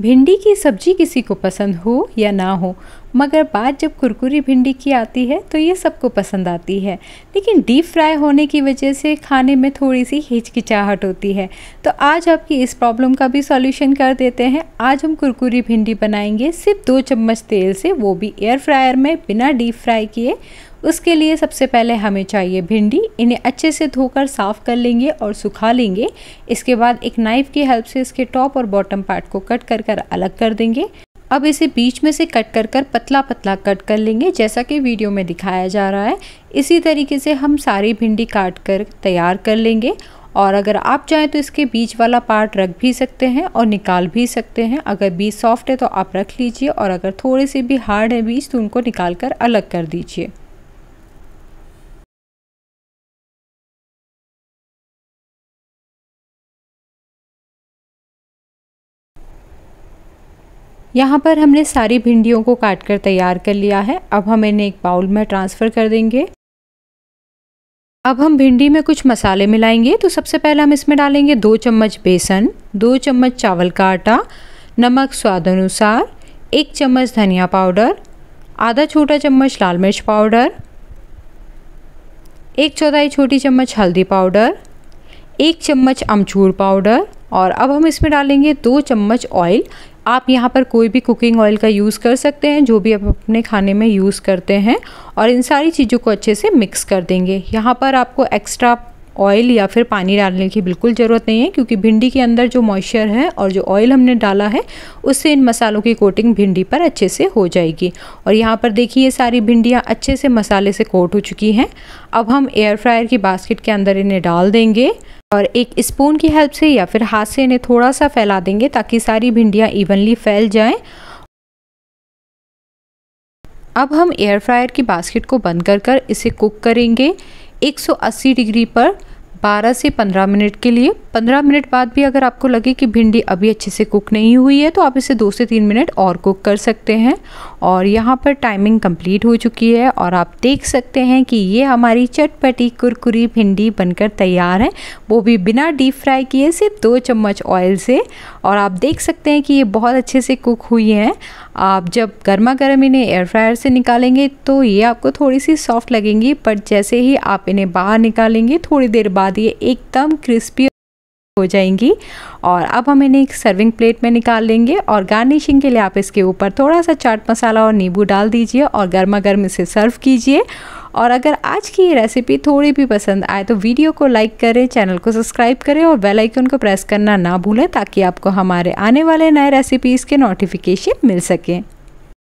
भिंडी की सब्जी किसी को पसंद हो या ना हो मगर बात जब कुरकुरी भिंडी की आती है तो ये सबको पसंद आती है लेकिन डीप फ्राई होने की वजह से खाने में थोड़ी सी हिचकिचाहट होती है तो आज आपकी इस प्रॉब्लम का भी सॉल्यूशन कर देते हैं आज हम कुरकुरी भिंडी बनाएंगे सिर्फ दो चम्मच तेल से वो भी एयर फ्रायर में बिना डीप फ्राई किए उसके लिए सबसे पहले हमें चाहिए भिंडी इन्हें अच्छे से धोकर साफ़ कर लेंगे और सुखा लेंगे इसके बाद एक नाइफ़ की हेल्प से इसके टॉप और बॉटम पार्ट को कट कर कर अलग कर देंगे अब इसे बीच में से कट कर कर पतला पतला कट कर लेंगे जैसा कि वीडियो में दिखाया जा रहा है इसी तरीके से हम सारी भिंडी काट कर तैयार कर लेंगे और अगर आप चाहें तो इसके बीच वाला पार्ट रख भी सकते हैं और निकाल भी सकते हैं अगर बीज सॉफ्ट है तो आप रख लीजिए और अगर थोड़े से भी हार्ड है बीज तो उनको निकाल कर अलग कर दीजिए यहाँ पर हमने सारी भिंडियों को काट कर तैयार कर लिया है अब हम इन्हें एक बाउल में ट्रांसफ़र कर देंगे अब हम भिंडी में कुछ मसाले मिलाएंगे तो सबसे पहले हम इसमें डालेंगे दो चम्मच बेसन दो चम्मच चावल का आटा नमक स्वाद अनुसार एक चम्मच धनिया पाउडर आधा छोटा चम्मच लाल मिर्च पाउडर एक चौथाई छोटी चम्मच हल्दी पाउडर एक चम्मच अमचूर पाउडर और अब हम इसमें डालेंगे दो चम्मच ऑयल आप यहाँ पर कोई भी कुकिंग ऑयल का यूज़ कर सकते हैं जो भी आप अपने खाने में यूज़ करते हैं और इन सारी चीज़ों को अच्छे से मिक्स कर देंगे यहाँ पर आपको एक्स्ट्रा ऑयल या फिर पानी डालने की बिल्कुल ज़रूरत नहीं है क्योंकि भिंडी के अंदर जो मॉइस्चर है और जो ऑयल हमने डाला है उससे इन मसालों की कोटिंग भिंडी पर अच्छे से हो जाएगी और यहाँ पर देखिए ये सारी भिंडियाँ अच्छे से मसाले से कोट हो चुकी हैं अब हम एयर फ्रायर की बास्केट के अंदर इन्हें डाल देंगे और एक स्पून की हेल्प से या फिर हाथ से इन्हें थोड़ा सा फैला देंगे ताकि सारी भिंडियाँ इवनली फैल जाएँ अब हम एयर फ्रायर की बास्केट को बंद कर कर इसे कुक करेंगे 180 डिग्री पर 12 से 15 मिनट के लिए पंद्रह मिनट बाद भी अगर आपको लगे कि भिंडी अभी अच्छे से कुक नहीं हुई है तो आप इसे दो से तीन मिनट और कुक कर सकते हैं और यहाँ पर टाइमिंग कंप्लीट हो चुकी है और आप देख सकते हैं कि ये हमारी चटपटी कुरकुरी भिंडी बनकर तैयार है वो भी बिना डीप फ्राई किए सिर्फ दो चम्मच ऑयल से और आप देख सकते हैं कि ये बहुत अच्छे से कुक हुई है आप जब गर्मा गर्म इन्हें एयर फ्रायर से निकालेंगे तो ये आपको थोड़ी सी सॉफ्ट लगेंगी पर जैसे ही आप इन्हें बाहर निकालेंगे थोड़ी देर बाद ये एकदम क्रिस्पी हो जाएंगी और अब हम इन्हें एक सर्विंग प्लेट में निकाल लेंगे और गार्निशिंग के लिए आप इसके ऊपर थोड़ा सा चाट मसाला और नींबू डाल दीजिए और गर्मा गर्म इसे सर्व कीजिए और अगर आज की ये रेसिपी थोड़ी भी पसंद आए तो वीडियो को लाइक करें चैनल को सब्सक्राइब करें और बेल आइकन को प्रेस करना ना भूलें ताकि आपको हमारे आने वाले नए रेसिपीज़ के नोटिफिकेशन मिल सकें